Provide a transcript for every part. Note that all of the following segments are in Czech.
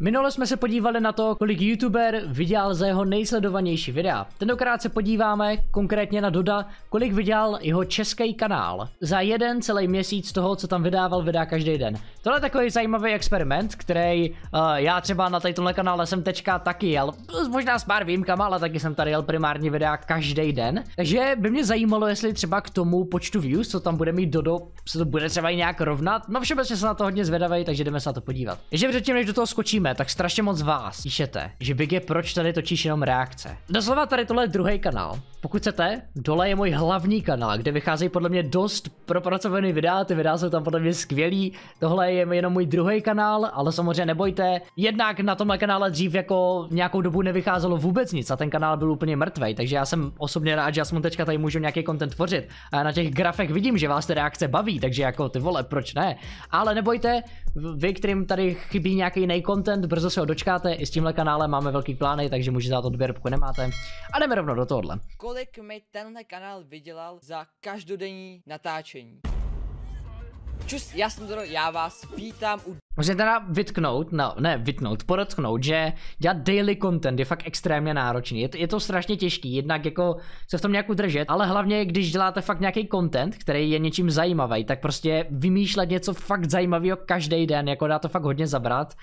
Minule jsme se podívali na to, kolik youtuber vydělal za jeho nejsledovanější videa. Tentokrát se podíváme konkrétně na Doda, kolik vydělal jeho český kanál za jeden celý měsíc toho, co tam vydával videa každý den. Tohle je takový zajímavý experiment, který uh, já třeba na tomhle kanále jsem tečka taky jel, eh, možná s pár výjimkama, ale taky jsem tady jel primární videa každý den. Takže by mě zajímalo, jestli třeba k tomu počtu views, co tam bude mít Dodo, se to bude třeba i nějak rovnat. No všeobecně se na to hodně zvědavý, takže jdeme se na to podívat. Ještě předtím, než do toho skočíme, streame, tak strašně moc vás píšete, že Big je proč tady točíš jenom reakce. Doslova tady tohle je druhý kanál. Pokud chcete, dole je můj hlavní kanál, kde vycházejí podle mě dost propracovaný videa, ty videa jsou tam podle mě skvělý. Tohle je jenom můj druhý kanál, ale samozřejmě nebojte. Jednak na tomhle kanále dřív jako nějakou dobu nevycházelo vůbec nic a ten kanál byl úplně mrtvý, takže já jsem osobně rád, že aspoň teďka tady můžu nějaký content tvořit. A na těch grafech vidím, že vás ty reakce baví, takže jako ty vole, proč ne? Ale nebojte, vy, kterým tady chybí nějaký jiný content, brzo se ho dočkáte, i s tímhle kanálem máme velký plány, takže můžete dát odběr, pokud nemáte. A jdeme rovnou do tohohle. Kolik mi tenhle kanál vydělal za každodenní natáčení? Čus, já jsem Doro, já vás vítám u... Můžete teda vytknout, no, ne vytknout, podotknout, že dělat daily content je fakt extrémně náročný. Je to, je to strašně těžký, jednak jako se v tom nějak udržet, ale hlavně když děláte fakt nějaký content, který je něčím zajímavý, tak prostě vymýšlet něco fakt zajímavého každý den, jako dá to fakt hodně zabrat.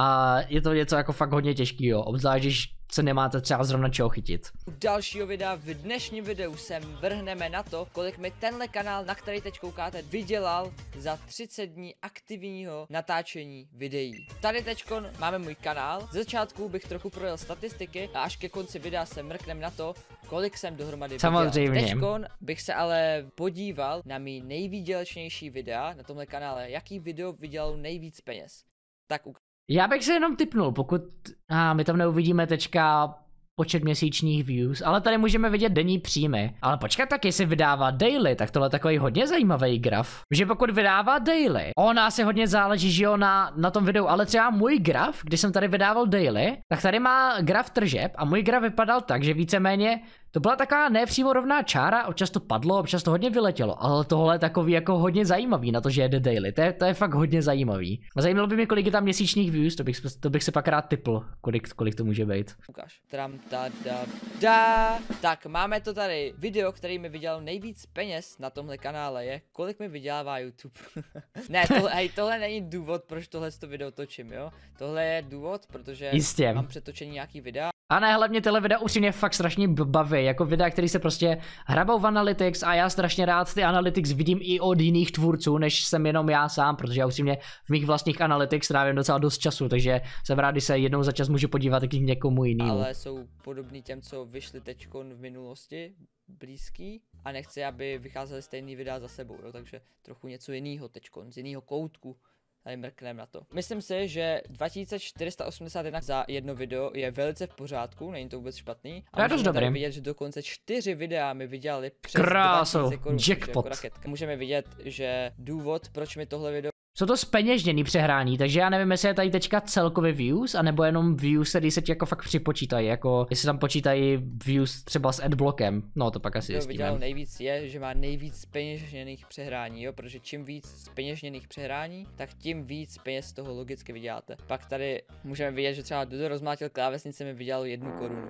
A je to něco jako fakt hodně těžkýho, obzvlášť když se nemáte třeba zrovna čeho chytit. U dalšího videa v dnešním videu se vrhneme na to, kolik mi tenhle kanál, na který teď koukáte, vydělal za 30 dní aktivního natáčení videí. Tady teď máme můj kanál, ze začátku bych trochu projel statistiky a až ke konci videa se mrknem na to, kolik jsem dohromady Samozřejmě. Samozřejmě. Teď bych se ale podíval na mý nejvýdělečnější videa na tomhle kanále, jaký video vydělal nejvíc peněz. Tak u já bych si jenom typnul, pokud a my tam neuvidíme teďka počet měsíčních views, ale tady můžeme vidět denní příjmy. Ale počkat, tak jestli vydává daily, tak tohle je takový hodně zajímavý graf. Že pokud vydává daily, ona se hodně záleží, že jo, na, na tom videu, ale třeba můj graf, když jsem tady vydával daily, tak tady má graf tržeb a můj graf vypadal tak, že víceméně to byla taková nepřímo rovná čára, občas to padlo, občas to hodně vyletělo, ale tohle je takový jako hodně zajímavý na to, že jede daily, to je, to je fakt hodně zajímavý. A zajímalo by mě, kolik je tam měsíčních views, to bych, to bych se pak rád typl, kolik, kolik to může být. Ukáž. Tram, ta, da, da. Tak máme to tady. Video, který mi vydělal nejvíc peněz na tomhle kanále je, kolik mi vydělává YouTube. ne, tohle, hej, tohle není důvod, proč tohle to video točím, jo. Tohle je důvod, protože Jistě. mám přetočení nějaký videa a ne, hlavně tyhle videa upřímně fakt strašně baví, jako videa, který se prostě hrabou v Analytics a já strašně rád ty Analytics vidím i od jiných tvůrců, než jsem jenom já sám, protože já upřímně v mých vlastních Analytics trávím docela dost času, takže jsem rád, když se jednou za čas můžu podívat taky někomu jinému. Ale jsou podobný těm, co vyšli teď v minulosti, blízký a nechci, aby vycházely stejný videa za sebou, jo, takže trochu něco jiného teď, z jiného koutku tady mrkneme na to. Myslím si, že 2481 za jedno video je velice v pořádku, není to vůbec špatný. A to je dost dobrý. vidět, že dokonce čtyři videa mi vydělali přes Krásu, korun, jako jackpot. Můžeme vidět, že důvod, proč mi tohle video jsou to speněžněný přehrání, takže já nevím, jestli je tady teďka celkově views, anebo jenom views, který se ti jako fakt připočítají, jako jestli tam počítají views třeba s adblockem, no to pak asi Kdo viděl nejvíc je, že má nejvíc speněžněných přehrání, jo, protože čím víc speněžněných přehrání, tak tím víc peněz z toho logicky vyděláte. Pak tady můžeme vidět, že třeba Dudo rozmátil klávesnice mi vydělal jednu korunu.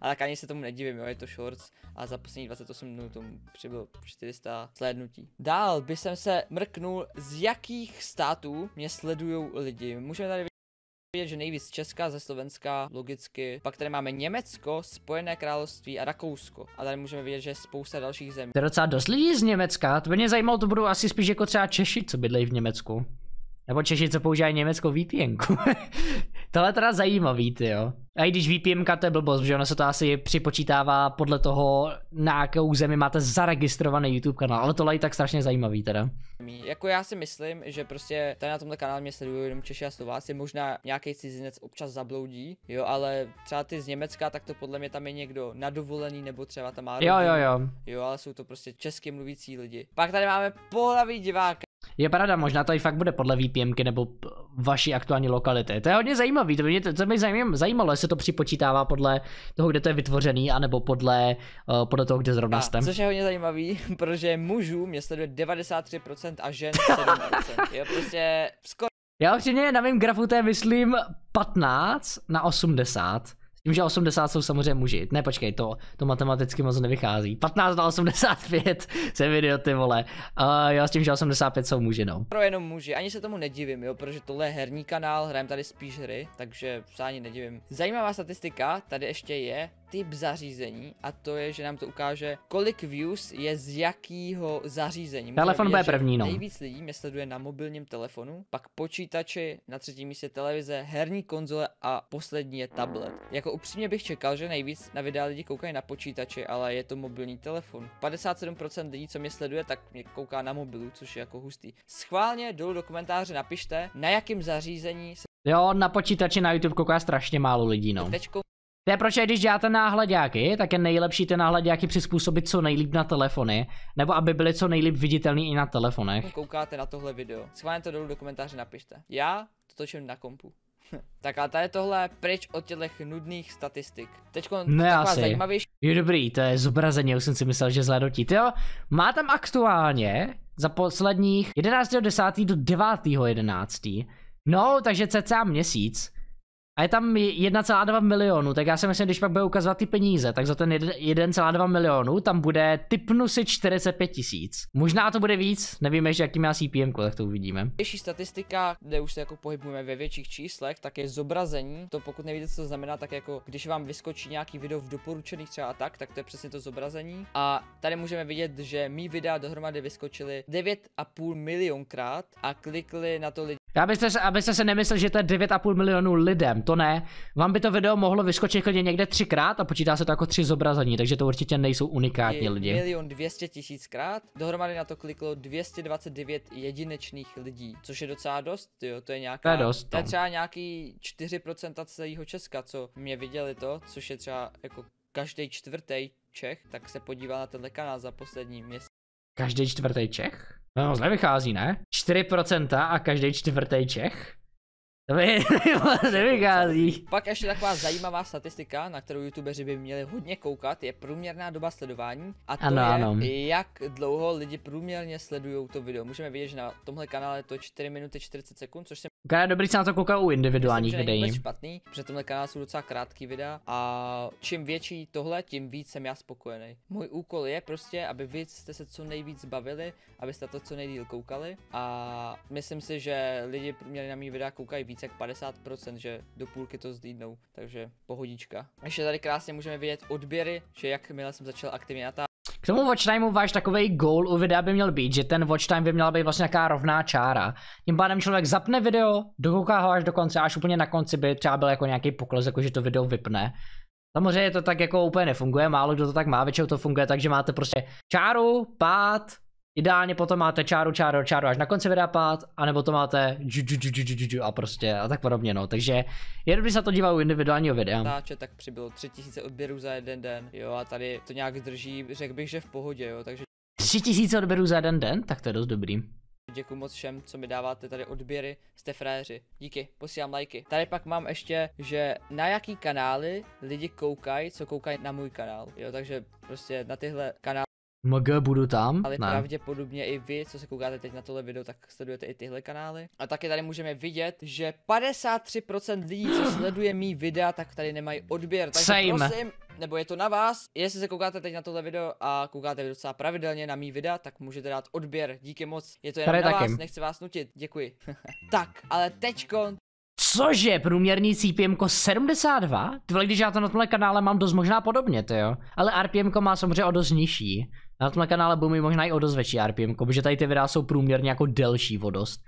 a tak ani se tomu nedivím, jo, je to shorts a za poslední 28 minut tomu přibylo 400 slednutí. Dál by jsem se mrknul, z jak jakých států mě sledují lidi. Můžeme tady vidět, že nejvíc Česká ze Slovenska, logicky. Pak tady máme Německo, Spojené království a Rakousko. A tady můžeme vidět, že je spousta dalších zemí. To je docela dost lidí z Německa. To by mě zajímalo, to budou asi spíš jako třeba Češi, co bydlejí v Německu. Nebo Češi, co používají německou VPN. Tohle je teda zajímavý, ty jo. A i když VPN to je blbost, že ono se to asi připočítává podle toho, na jakou zemi máte zaregistrovaný YouTube kanál, ale tohle je tak strašně zajímavý teda. Jako já si myslím, že prostě tady na tomto kanálu mě sledují jenom Češi a Slováci, možná nějaký cizinec občas zabloudí, jo, ale třeba ty z Německa, tak to podle mě tam je někdo nadovolený, nebo třeba tam má rodinu, Jo, jo, jo. Jo, ale jsou to prostě česky mluvící lidi. Pak tady máme pohlaví divák je pravda, možná to i fakt bude podle VPNky nebo vaší aktuální lokality. To je hodně zajímavý, to by mě, to by zajímalo, zajímalo, jestli to připočítává podle toho, kde to je vytvořený, anebo podle, uh, podle toho, kde zrovna jste. Což je hodně zajímavý, protože mužů mě sleduje 93% a žen 7%. jo, prostě skoro... Já určitě na mém grafu to je, myslím, 15 na 80. Tím, že 80 jsou samozřejmě muži. Ne, počkej, to, to matematicky moc nevychází. 15 na 85, se video, ty vole. Uh, já s tím, že 85 jsou muži, no. Pro jenom muži, ani se tomu nedivím, jo, protože tohle je herní kanál, hrajeme tady spíš hry, takže se ani nedivím. Zajímavá statistika tady ještě je, typ zařízení a to je, že nám to ukáže, kolik views je z jakýho zařízení. Můžeme Telefon bude první, no. Nejvíc lidí mě sleduje na mobilním telefonu, pak počítači, na třetím místě televize, herní konzole a poslední je tablet. Jako upřímně bych čekal, že nejvíc na videa lidi koukají na počítači, ale je to mobilní telefon. 57% lidí, co mě sleduje, tak mě kouká na mobilu, což je jako hustý. Schválně dolů do komentáře napište, na jakým zařízení se Jo, na počítači na YouTube kouká strašně málo lidí, no. Tečko. To je proč, když děláte náhledáky, tak je nejlepší ty náhledáky přizpůsobit co nejlíp na telefony, nebo aby byly co nejlíp viditelný i na telefonech. Koukáte na tohle video, schválně to dolů do komentáře napište. Já to točím na kompu. tak a tady tohle pryč od těch nudných statistik. Teď ne no asi. zajímavější. Jo dobrý, to je zobrazení, už jsem si myslel, že zhlednotí. Jo, má tam aktuálně za posledních 11.10. do 9.11. No, takže cca měsíc a je tam 1,2 milionu, tak já si myslím, když pak bude ukazovat ty peníze, tak za ten 1,2 milionu tam bude typnu si 45 tisíc. Možná to bude víc, nevíme že jaký má CPM, tak to uvidíme. Větší statistika, kde už se jako pohybujeme ve větších číslech, tak je zobrazení. To pokud nevíte, co to znamená, tak jako když vám vyskočí nějaký video v doporučených třeba a tak, tak to je přesně to zobrazení. A tady můžeme vidět, že mý videa dohromady vyskočily 9,5 milionkrát a klikli na to lidi Abyste se, abyste se nemyslel, že to je 9,5 milionů lidem, to ne. Vám by to video mohlo vyskočit klidně někde třikrát a počítá se to jako tři zobrazení, takže to určitě nejsou unikátní lidi. Milion 200 tisíckrát, dohromady na to kliklo 229 jedinečných lidí, což je docela dost, jo, to je nějaká, to je, dost, to je no. třeba nějaký 4% celého Česka, co mě viděli to, což je třeba jako každý čtvrtý Čech, tak se podíval na tenhle kanál za poslední měsíc. Každý čtvrtý Čech? No moc nevychází, ne? 4% a každý čtvrtý Čech? To mi nevychází. Pak ještě taková zajímavá statistika, na kterou youtubeři by měli hodně koukat, je průměrná doba sledování. A to ano, je, ano. jak dlouho lidi průměrně sledují to video. Můžeme vidět, že na tomhle kanále je to 4 minuty 40 sekund, což se kdo je dobrý se na to koukal u individuálních Myslím, videí. Není špatný, protože tenhle kanál jsou docela krátký videa a čím větší tohle, tím víc jsem já spokojený. Můj úkol je prostě, aby vy jste se co nejvíc bavili, abyste to co nejdíl koukali a myslím si, že lidi měli na mý videa koukají víc jak 50%, že do půlky to zdýdnou, takže pohodička. Ještě tady krásně můžeme vidět odběry, že jakmile jsem začal aktivně natáčet, k tomu watch timeu váš takový goal u videa by měl být, že ten watch time by měla být vlastně nějaká rovná čára. Tím pádem člověk zapne video, dokouká ho až do konce, až úplně na konci by třeba byl jako nějaký pokles, jako že to video vypne. Samozřejmě to tak jako úplně nefunguje, málo kdo to tak má, většinou to funguje tak, že máte prostě čáru, pát, Ideálně potom máte čáru, čáru, čáru až na konci videa pát, anebo to máte a prostě a tak podobně no, takže je dobrý se to dívá u individuálního videa. Táče, tak přibylo 3000 odběrů za jeden den, jo a tady to nějak drží, řekl bych, že v pohodě jo, takže... 3000 odběrů za jeden den? Tak to je dost dobrý. Děkuji moc všem, co mi dáváte tady odběry, jste fréři. Díky, posílám lajky. Tady pak mám ještě, že na jaký kanály lidi koukají, co koukají na můj kanál. Jo, takže prostě na tyhle kanály MG budu tam? Ale ne. pravděpodobně i vy, co se koukáte teď na tohle video, tak sledujete i tyhle kanály. A taky tady můžeme vidět, že 53% lidí, co sleduje mý videa, tak tady nemají odběr. Takže Same. prosím, nebo je to na vás. Jestli se koukáte teď na tohle video a koukáte docela pravidelně na mý videa, tak můžete dát odběr. Díky moc. Je to jen na taky. vás, nechci vás nutit. Děkuji. tak, ale teďko. Cože, průměrný CPM 72? Tyhle, když já to na tomhle kanále mám dost možná podobně, to jo. Ale RPM má samozřejmě o dost nižší. Na tomhle kanále budu mít možná i o dost větší RPM, protože tady ty videa jsou průměrně jako delší o dost.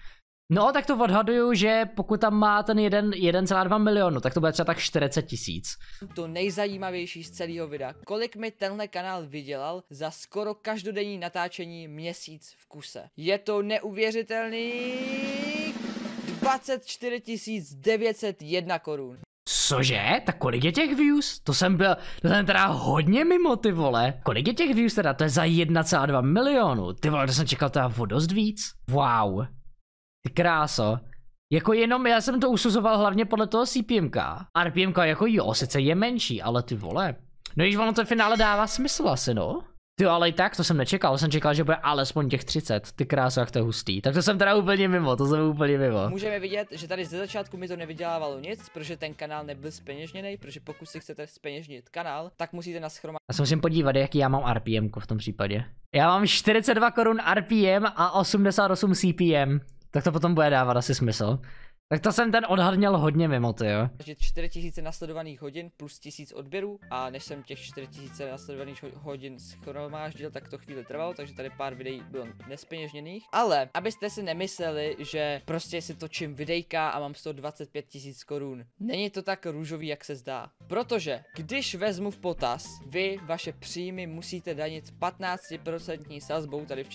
No, tak to odhaduju, že pokud tam má ten 1,2 milionu, tak to bude třeba tak 40 tisíc. To nejzajímavější z celého videa, kolik mi tenhle kanál vydělal za skoro každodenní natáčení měsíc v kuse. Je to neuvěřitelný... 24 901 korun. Cože? Tak kolik je těch views? To jsem byl, to jsem teda hodně mimo ty vole. Kolik je těch views teda? To je za 1,2 milionu. Ty vole, to jsem čekal teda o dost víc. Wow. Ty kráso. Jako jenom, já jsem to usuzoval hlavně podle toho CPMK. RPMK jako jo, sice je menší, ale ty vole. No již ono to v finále dává smysl asi no. Ty ale i tak, to jsem nečekal, jsem čekal, že bude alespoň těch 30, ty krásu, jak to je hustý. Tak to jsem teda úplně mimo, to jsem úplně mimo. Můžeme vidět, že tady ze začátku mi to nevydělávalo nic, protože ten kanál nebyl speněžněný, protože pokud si chcete speněžnit kanál, tak musíte naschromáždit. Já se musím podívat, jaký já mám RPM v tom případě. Já mám 42 korun RPM a 88 CPM, tak to potom bude dávat asi smysl. Tak to jsem ten odhad měl hodně mimo, ty jo. Takže 4000 nasledovaných hodin plus 1000 odběrů a než jsem těch 4000 nasledovaných hodin schromáždil, tak to chvíli trvalo, takže tady pár videí bylo nespeněžněných. Ale abyste si nemysleli, že prostě si točím videjka a mám 125 tisíc korun. Není to tak růžový, jak se zdá. Protože když vezmu v potaz, vy vaše příjmy musíte danit 15% sazbou tady v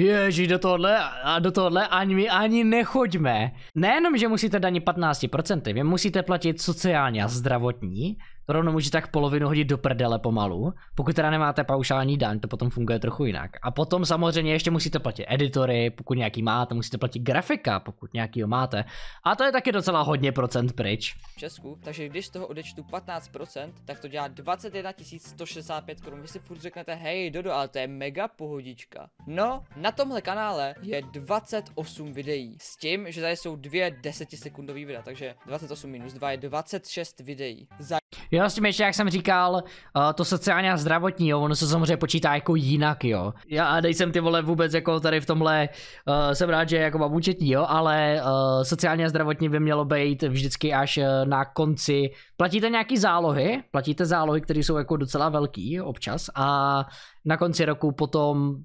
Ježíš, do tohohle a do tohohle ani my ani nechoďme. Nejenom, že musíte daní 15%, vy musíte platit sociální a zdravotní, rovnou můžete tak polovinu hodit do prdele pomalu, pokud teda nemáte paušální daň, to potom funguje trochu jinak. A potom samozřejmě ještě musíte platit editory, pokud nějaký máte, musíte platit grafika, pokud nějakýho máte. A to je taky docela hodně procent pryč. V Česku, takže když z toho odečtu 15%, tak to dělá 21 165 korun. Vy si furt řeknete, hej Dodo, ale to je mega pohodička. No, na tomhle kanále je 28 videí, s tím, že tady jsou dvě desetisekundové videa, takže 28 minus 2 je 26 videí. Za Jo, s tím ještě, jak jsem říkal, eh, to sociálně a zdravotní, jo, ono se samozřejmě počítá jako jinak, jo. Já nejsem ty vole vůbec jako tady v tomhle, uh, jsem rád, že jako mám účetní, jo, ale uh, eh, sociálně a zdravotní by mělo být vždycky až na konci. Platíte nějaký zálohy, platíte zálohy, které jsou jako docela velký občas a na konci roku potom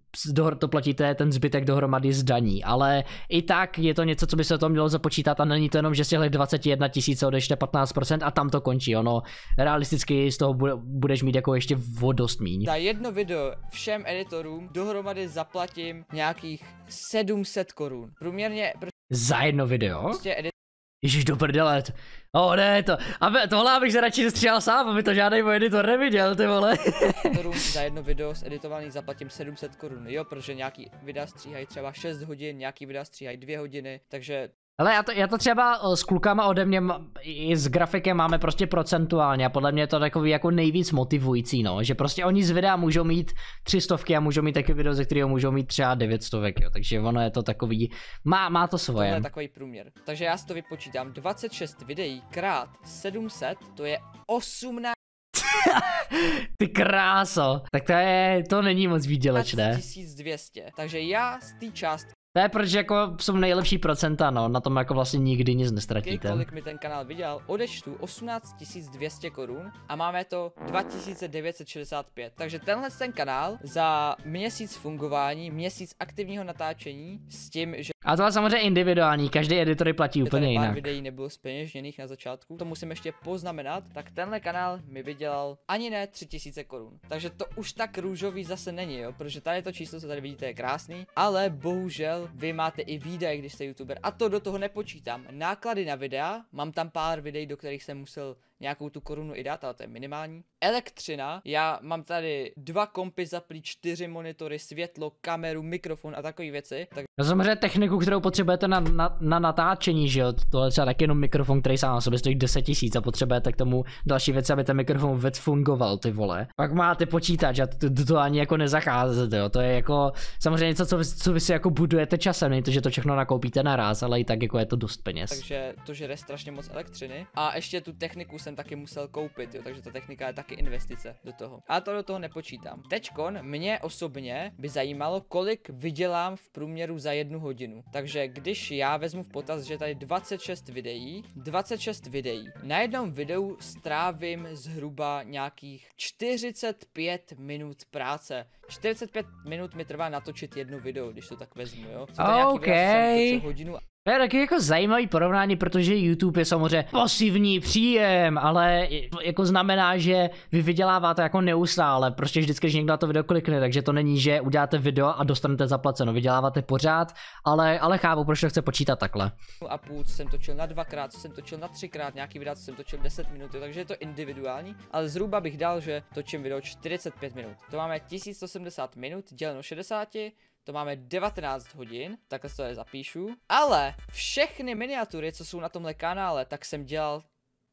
to platíte ten zbytek dohromady z daní, ale i tak je to něco, co by se to mělo započítat a není to jenom, že z těch 21 tisíc odešle 15% a tam to končí, ono realisticky z toho budeš mít jako ještě vodost míň. Za jedno video všem editorům dohromady zaplatím nějakých 700 korun. Průměrně... Za jedno video? Prostě edit Ježíš do prdele. O oh, ne, to, A tohle abych se radši zestříhal sám, aby to žádný můj editor neviděl, ty vole. za jedno video s editovaný zaplatím 700 korun, jo, protože nějaký videa stříhají třeba 6 hodin, nějaký videa stříhají 2 hodiny, takže ale já to, já to třeba eh, s klukama ode mě i s grafikem máme prostě procentuálně a podle mě je to takový jako nejvíc motivující, no. Že prostě oni z videa můžou mít tři stovky a můžou mít taky video, ze kterého můžou mít třeba devět stovek, jo. Takže ono je to takový, má, má to svoje. To je takový průměr. Takže já si to vypočítám. 26 videí krát 700, to je 18 Ty kráso. Tak to je, to není moc výdělečné. 1200, takže já z té částky ne, protože jako jsou nejlepší procenta, no, na tom jako vlastně nikdy nic nestratíte. Kolik mi ten kanál vydělal, odečtu 18 200 korun a máme to 2965. Takže tenhle ten kanál za měsíc fungování, měsíc aktivního natáčení s tím, že... A to je samozřejmě individuální, každý editor platí úplně jinak. Pár videí nebylo zpeněžněných na začátku, to musím ještě poznamenat, tak tenhle kanál mi vydělal ani ne 3000 korun. Takže to už tak růžový zase není, jo, protože tady to číslo, co tady vidíte, je krásný, ale bohužel vy máte i výdaje, když jste youtuber a to do toho nepočítám. Náklady na videa, mám tam pár videí, do kterých jsem musel nějakou tu korunu i dát, ale to je minimální. Elektřina, já mám tady dva kompy zaplý, čtyři monitory, světlo, kameru, mikrofon a takové věci. Tak... No samozřejmě techniku, kterou potřebujete na, na, na natáčení, že jo, to je třeba tak jenom mikrofon, který sám na sobě stojí 10 tisíc a potřebujete k tomu další věci, aby ten mikrofon vůbec fungoval, ty vole. Pak máte počítač a to, to, to ani jako nezacházete, jo, to je jako samozřejmě něco, co vy, co vy si jako budujete časem, není to, že to všechno nakoupíte naraz, ale i tak jako je to dost peněz. Takže to žere strašně moc elektřiny a ještě tu techniku jsem taky musel koupit, jo, takže ta technika je taky investice do toho. A to do toho nepočítám. Tečkon mě osobně by zajímalo, kolik vydělám v průměru za jednu hodinu. Takže když já vezmu v potaz, že tady 26 videí, 26 videí, na jednom videu strávím zhruba nějakých 45 minut práce. 45 minut mi trvá natočit jedno video, když to tak vezmu, jo. Co to okay. nějaký video, hodinu to je taky jako zajímavý porovnání, protože YouTube je samozřejmě pasivní příjem, ale jako znamená, že vy vyděláváte jako neustále, prostě vždycky, že někdo na to video klikne, takže to není, že uděláte video a dostanete zaplaceno, vyděláváte pořád, ale, ale chápu, proč to chce počítat takhle. A půl, co jsem točil na dvakrát, co jsem točil na třikrát, nějaký videa, co jsem točil 10 minut, takže je to individuální, ale zhruba bych dal, že točím video 45 minut. To máme 1180 minut děleno 60, to máme 19 hodin, takhle to tady zapíšu, ale všechny miniatury, co jsou na tomhle kanále, tak jsem dělal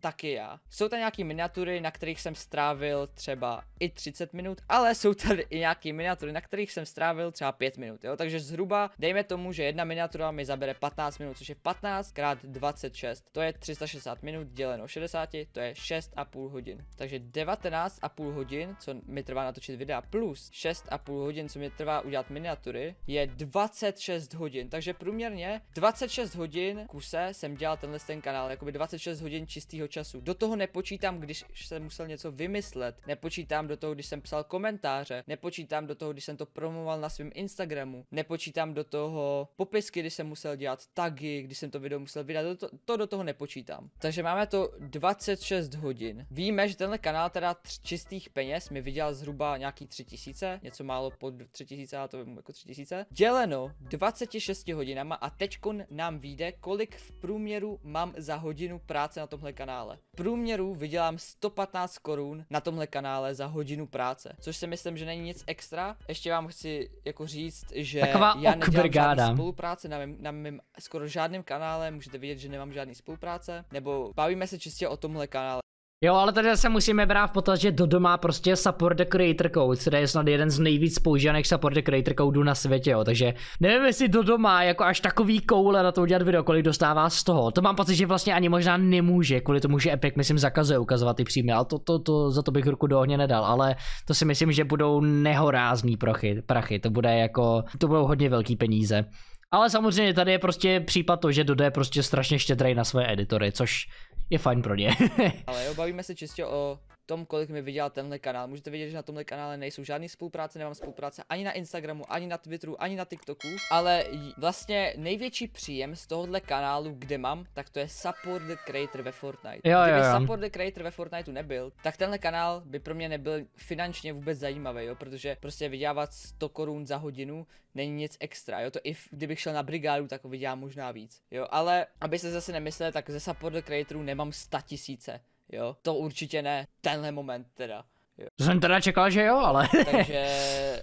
taky já. Jsou tam nějaké miniatury, na kterých jsem strávil třeba i 30 minut, ale jsou tady i nějaké miniatury, na kterých jsem strávil třeba 5 minut, jo? takže zhruba dejme tomu, že jedna miniatura mi zabere 15 minut, což je 15 x 26, to je 360 minut děleno 60, to je 6,5 hodin. Takže 19,5 hodin, co mi trvá natočit videa, plus 6,5 hodin, co mi trvá udělat miniatury, je 26 hodin, takže průměrně 26 hodin kuse jsem dělal tenhle ten kanál, jakoby 26 hodin čistého času. Do toho nepočítám, když jsem musel něco vymyslet, nepočítám do toho, když jsem psal komentáře, nepočítám do toho, když jsem to promoval na svém Instagramu, nepočítám do toho popisky, když jsem musel dělat tagy, když jsem to video musel vydat, to, to do toho nepočítám. Takže máme to 26 hodin. Víme, že tenhle kanál teda čistých peněz mi vydělal zhruba nějaký 3000, něco málo pod 3000, já to vím jako 3000, děleno 26 hodinama a teďkon nám vyjde, kolik v průměru mám za hodinu práce na tomhle kanálu kanále. V průměru vydělám 115 korun na tomhle kanále za hodinu práce, což si myslím, že není nic extra. Ještě vám chci jako říct, že Taková já nedělám žádný spolupráce na mém, na mém skoro žádném kanále, můžete vidět, že nemám žádný spolupráce, nebo bavíme se čistě o tomhle kanále. Jo, ale tady se musíme brát v potaz, že Dodo má prostě Support the Creator Code, který je snad jeden z nejvíc používaných Support the Creator Codeů na světě, jo. Takže nevím, jestli Dodo má jako až takový koule na to udělat video, kolik dostává z toho. To mám pocit, že vlastně ani možná nemůže, kvůli tomu, že Epic, myslím, zakazuje ukazovat ty příjmy, ale to, to, to, za to bych ruku do ohně nedal, ale to si myslím, že budou nehorázní prachy, prachy. to bude jako, to budou hodně velký peníze. Ale samozřejmě tady je prostě případ to, že Dodo je prostě strašně štědrý na své editory, což je fajn pro ně. Ale jo, bavíme se čistě o tom, kolik mi vydělal tenhle kanál. Můžete vidět, že na tomhle kanále nejsou žádné spolupráce, nemám spolupráce ani na Instagramu, ani na Twitteru, ani na TikToku, ale vlastně největší příjem z tohohle kanálu, kde mám, tak to je Support the Creator ve Fortnite. Jo, Kdyby jo, jo. Support the Creator ve Fortniteu nebyl, tak tenhle kanál by pro mě nebyl finančně vůbec zajímavý, jo, protože prostě vydělávat 100 korun za hodinu není nic extra, jo, to i kdybych šel na brigádu, tak vydělám možná víc, jo, ale aby se zase nemysleli, tak ze Support the Creatorů nemám 100 tisíce jo. To určitě ne, tenhle moment teda. Jo. To jsem teda čekal, že jo, ale... Takže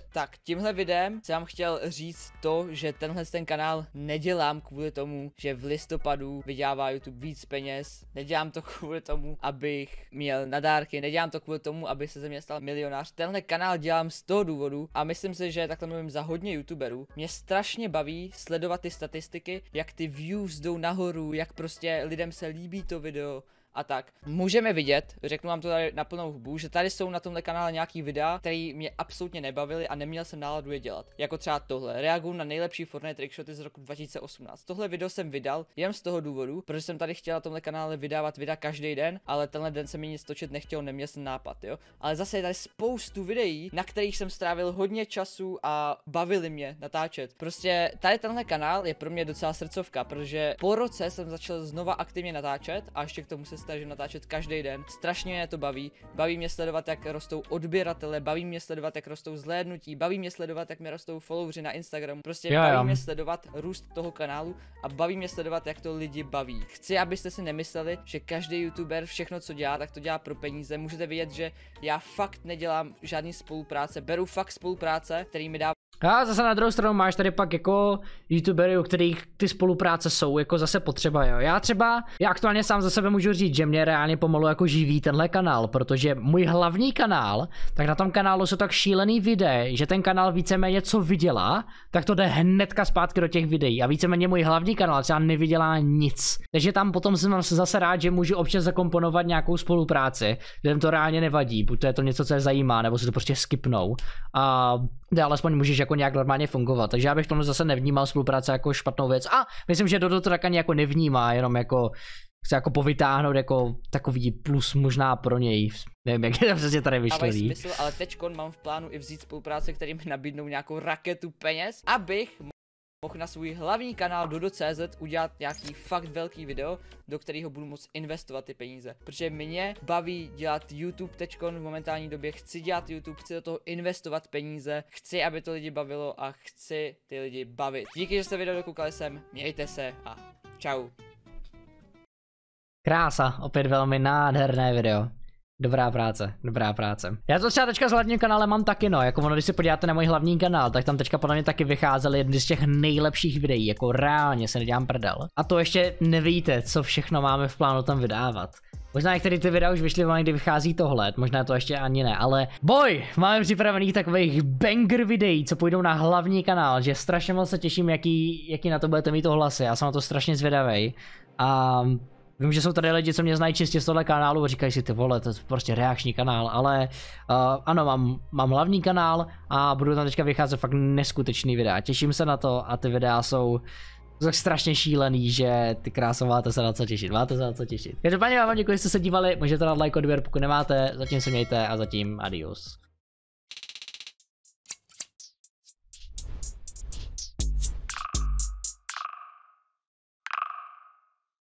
tak, tímhle videem jsem vám chtěl říct to, že tenhle ten kanál nedělám kvůli tomu, že v listopadu vydělává YouTube víc peněz. Nedělám to kvůli tomu, abych měl nadárky, nedělám to kvůli tomu, aby se ze mě stal milionář. Tenhle kanál dělám z toho důvodu a myslím si, že takhle mluvím za hodně YouTuberů. Mě strašně baví sledovat ty statistiky, jak ty views jdou nahoru, jak prostě lidem se líbí to video, a tak. Můžeme vidět, řeknu vám to tady na plnou hubu, že tady jsou na tomhle kanále nějaký videa, které mě absolutně nebavily a neměl jsem náladu je dělat. Jako třeba tohle. Reaguju na nejlepší Fortnite trickshoty z roku 2018. Tohle video jsem vydal jen z toho důvodu, protože jsem tady chtěl na tomhle kanále vydávat videa každý den, ale tenhle den se mi nic točit nechtěl, neměl jsem nápad, jo. Ale zase je tady spoustu videí, na kterých jsem strávil hodně času a bavili mě natáčet. Prostě tady tenhle kanál je pro mě docela srdcovka, protože po roce jsem začal znova aktivně natáčet a ještě k tomu se snažím natáčet každý den. Strašně mě to baví. Baví mě sledovat, jak rostou odběratele, baví mě sledovat, jak rostou zhlédnutí, baví mě sledovat, jak mi rostou followři na Instagramu. Prostě já, baví mě sledovat růst toho kanálu a baví mě sledovat, jak to lidi baví. Chci, abyste si nemysleli, že každý youtuber všechno, co dělá, tak to dělá pro peníze. Můžete vidět, že já fakt nedělám žádný spolupráce. Beru fakt spolupráce, který mi dá a zase na druhou stranu máš tady pak jako youtubery, u kterých ty spolupráce jsou jako zase potřeba, jo. Já třeba, já aktuálně sám za sebe můžu říct, že mě reálně pomalu jako živí tenhle kanál, protože můj hlavní kanál, tak na tom kanálu jsou tak šílený videa, že ten kanál víceméně co vydělá, tak to jde hnedka zpátky do těch videí a víceméně můj hlavní kanál třeba nevydělá nic. Takže tam potom jsem zase rád, že můžu občas zakomponovat nějakou spolupráci, kde to reálně nevadí, buď to je to něco, co je zajímá, nebo se to prostě skipnou a kde alespoň můžeš jako jako nějak normálně fungovat. Takže já bych tomu zase nevnímal spolupráce jako špatnou věc. A myslím, že Dodo to tak ani jako nevnímá, jenom jako chce jako povytáhnout jako takový plus možná pro něj. Nevím, jak je to přesně tady vyšlo. smysl, ale teďkon mám v plánu i vzít spolupráce, který mi nabídnou nějakou raketu peněz, abych mohl na svůj hlavní kanál Dodo.cz udělat nějaký fakt velký video, do kterého budu moct investovat ty peníze. Protože mě baví dělat YouTube teďkon v momentální době, chci dělat YouTube, chci do toho investovat peníze, chci, aby to lidi bavilo a chci ty lidi bavit. Díky, že jste video dokoukali sem, mějte se a čau. Krása, opět velmi nádherné video. Dobrá práce, dobrá práce. Já to třeba teďka s hlavním kanálem mám taky, no, jako ono, když se podíváte na můj hlavní kanál, tak tam teďka podle mě taky vycházely jedny z těch nejlepších videí, jako reálně se nedělám prdel. A to ještě nevíte, co všechno máme v plánu tam vydávat. Možná některé ty videa už vyšly kdy vychází tohle, možná to ještě ani ne, ale boj! Máme připravených takových banger videí, co půjdou na hlavní kanál, že strašně moc se těším, jaký, jaký na to budete mít ohlasy, já jsem na to strašně zvědavý. A Vím, že jsou tady lidi, co mě znají čistě z tohle kanálu a říkají si ty vole, to je prostě reakční kanál, ale uh, ano, mám, mám hlavní kanál a budu tam teďka vycházet fakt neskutečný videa. Těším se na to a ty videa jsou tak strašně šílený, že ty krásou máte se na co těšit, máte se na co těšit. Každopádně vám děkuji, že jste se dívali, můžete dát like, odběr, pokud nemáte, zatím se mějte a zatím adios.